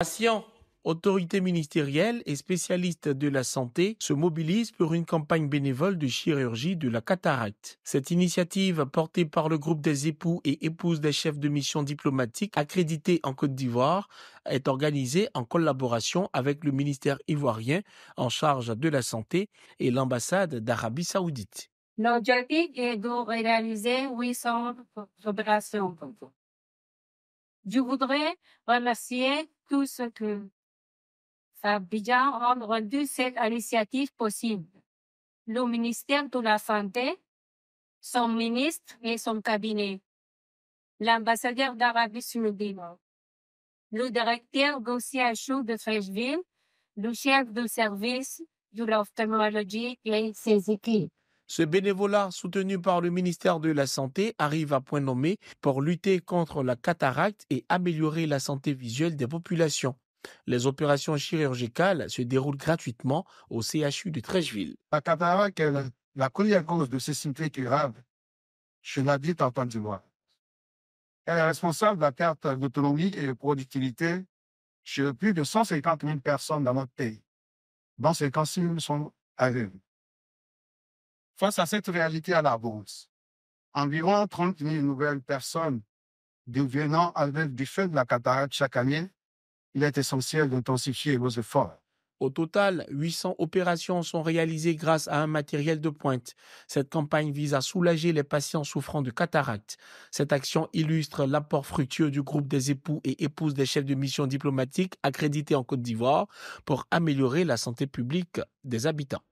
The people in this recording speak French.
Patients, autorités ministérielles et spécialistes de la santé se mobilisent pour une campagne bénévole de chirurgie de la cataracte. Cette initiative, portée par le groupe des époux et épouses des chefs de mission diplomatique accrédités en Côte d'Ivoire, est organisée en collaboration avec le ministère ivoirien en charge de la santé et l'ambassade d'Arabie saoudite. L'objectif est de 800 opérations. Je voudrais remercier tout ce que Fabien a rendu cette initiative possible. Le ministère de la Santé, son ministre et son cabinet, l'ambassadeur d'Arabie Saoudite, le directeur du de Freshville, le chef du service de l'ophtalmologie et ses équipes. Ce bénévolat soutenu par le ministère de la Santé arrive à point nommé pour lutter contre la cataracte et améliorer la santé visuelle des populations. Les opérations chirurgicales se déroulent gratuitement au CHU de Trècheville. La cataracte est la, première cause de qui grave chez l'adulte en du mois. Elle est responsable de la perte d'autonomie et de productivité chez plus de 150 000 personnes dans notre pays, dont 56 000 sont aveugles. Face à cette réalité à la bourse, environ 30 000 nouvelles personnes devenant aveugles du fait de la cataracte chaque année, il est essentiel d'intensifier vos efforts. Au total, 800 opérations sont réalisées grâce à un matériel de pointe. Cette campagne vise à soulager les patients souffrant de cataracte. Cette action illustre l'apport fructueux du groupe des époux et épouses des chefs de mission diplomatique accrédités en Côte d'Ivoire pour améliorer la santé publique des habitants.